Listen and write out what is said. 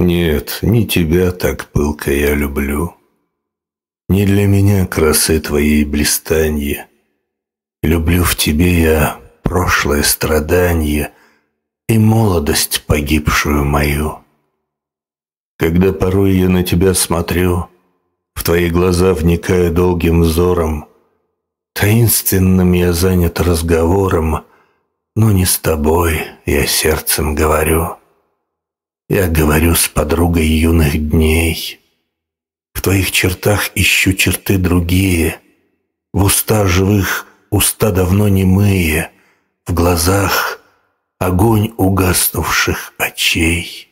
Нет, не тебя так пылко я люблю. Не для меня красы твоей блистанье. Люблю в тебе я прошлое страданье И молодость погибшую мою. Когда порой я на тебя смотрю, В твои глаза вникая долгим взором, Таинственным я занят разговором, Но не с тобой я сердцем говорю. Я говорю с подругой юных дней. В твоих чертах ищу черты другие, В уста живых уста давно немые, В глазах огонь угаснувших очей.